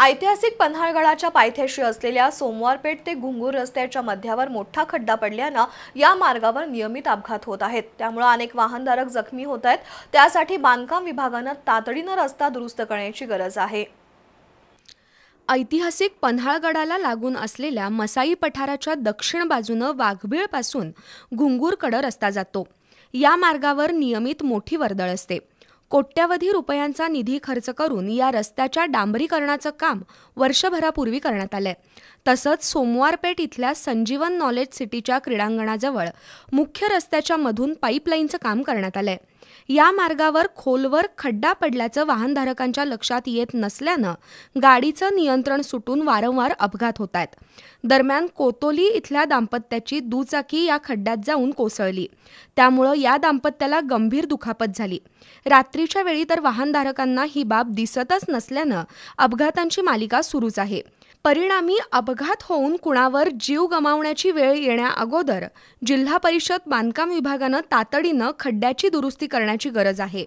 ऐतिहासिक पन्हाळगडाच्या पायथ्याशी असलेल्या सोमवारपेठ ते घुंगूर रस्त्याच्या मध्यावर मोठा खड्डा पडल्यानं या मार्गावर नियमित अपघात होत आहेत त्यामुळे अनेक वाहनधारक जखमी होत आहेत त्यासाठी बांधकाम विभागानं तातडीनं रस्ता दुरुस्त करण्याची गरज आहे ऐतिहासिक पन्हाळगडाला लागून असलेल्या मसाई पठाराच्या दक्षिण बाजूनं वाघबीळपासून घुंगूरकडं रस्ता जातो या मार्गावर नियमित मोठी वर्दळ असते कोट्यवधी रुपयांचा निधी खर्च करून या रस्त्याच्या डांबरीकरणाचं काम वर्षभरापूर्वी करण्यात आलंय तसंच सोमवारपेठ इथल्या संजीवन नॉलेज सिटीच्या क्रीडांगणाजवळ मुख्य रस्त्याच्या मधून पाईपलाईनचं काम करण्यात आलंय या मार्गावर खोलवर खड्डा पडल्याचं वाहनधारकांच्या लक्षात येत नसल्यानं गाडीचं नियंत्रण सुटून वारंवार अपघात होत आहेत दरम्यान कोतोली इथल्या दाम्पत्याची दुचाकी या खड्ड्यात जाऊन कोसळली त्यामुळं या दाम्पत्याला गंभीर दुखापत झाली रात्रीच्या वेळी तर वाहनधारकांना ही बाब दिसतच नसल्यानं अपघातांची मालिका सुरूच आहे परिणामी अपघात होऊन कुणावर जीव गमावण्याची वेळ येण्याअगोदर जिल्हा परिषद बांधकाम विभागानं तातडीनं खड्ड्याची दुरुस्ती करण्याची गरज आहे